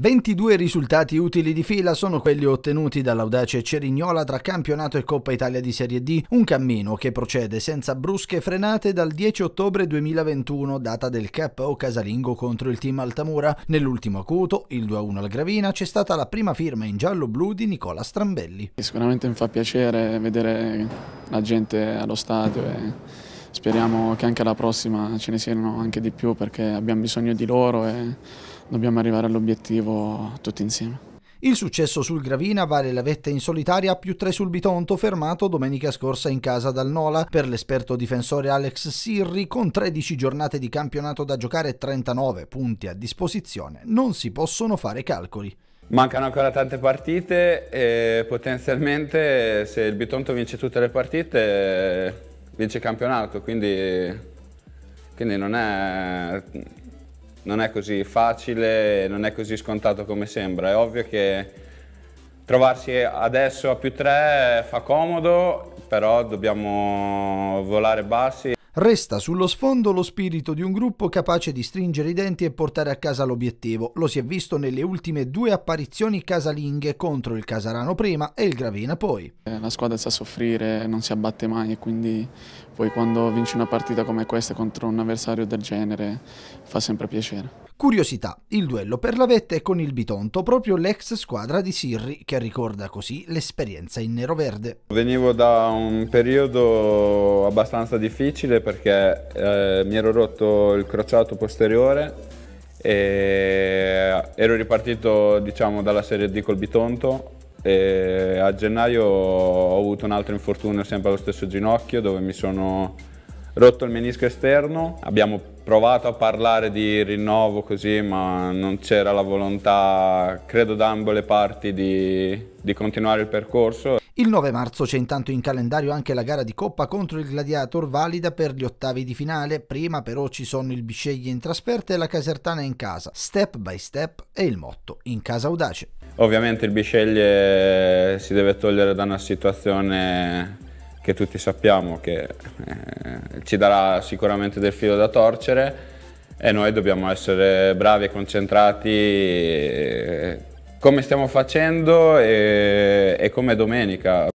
22 risultati utili di fila sono quelli ottenuti dall'audace Cerignola tra campionato e Coppa Italia di Serie D, un cammino che procede senza brusche frenate dal 10 ottobre 2021, data del KO casalingo contro il team Altamura. Nell'ultimo acuto, il 2-1 al Gravina, c'è stata la prima firma in giallo-blu di Nicola Strambelli. Sicuramente mi fa piacere vedere la gente allo stadio e speriamo che anche la prossima ce ne siano anche di più perché abbiamo bisogno di loro e dobbiamo arrivare all'obiettivo tutti insieme. Il successo sul Gravina vale la vetta in solitaria più 3 sul Bitonto fermato domenica scorsa in casa dal Nola per l'esperto difensore Alex Sirri con 13 giornate di campionato da giocare e 39 punti a disposizione. Non si possono fare calcoli. Mancano ancora tante partite e potenzialmente se il Bitonto vince tutte le partite vince campionato, quindi, quindi non, è, non, è, così facile, non è così scontato come sembra. È ovvio che trovarsi adesso a più tre fa comodo, però dobbiamo volare bassi. Resta sullo sfondo lo spirito di un gruppo capace di stringere i denti e portare a casa l'obiettivo. Lo si è visto nelle ultime due apparizioni casalinghe contro il Casarano prima e il Gravina poi. Eh, la squadra sa soffrire, non si abbatte mai e quindi poi quando vinci una partita come questa contro un avversario del genere fa sempre piacere. Curiosità, il duello per la vetta è con il Bitonto, proprio l'ex squadra di Sirri, che ricorda così l'esperienza in nero-verde. Venivo da un periodo abbastanza difficile perché eh, mi ero rotto il crociato posteriore e ero ripartito diciamo, dalla Serie D col Bitonto e a gennaio ho avuto un altro infortunio sempre allo stesso ginocchio dove mi sono rotto il menisco esterno. Abbiamo provato a parlare di rinnovo così ma non c'era la volontà, credo da ambo le parti, di, di continuare il percorso. Il 9 marzo c'è intanto in calendario anche la gara di Coppa contro il Gladiator valida per gli ottavi di finale, prima però ci sono il Bisceglie in trasferta e la Casertana in casa. Step by step è il motto in casa audace. Ovviamente il bisceglie si deve togliere da una situazione che tutti sappiamo che eh, ci darà sicuramente del filo da torcere e noi dobbiamo essere bravi e concentrati eh, come stiamo facendo e, e come domenica.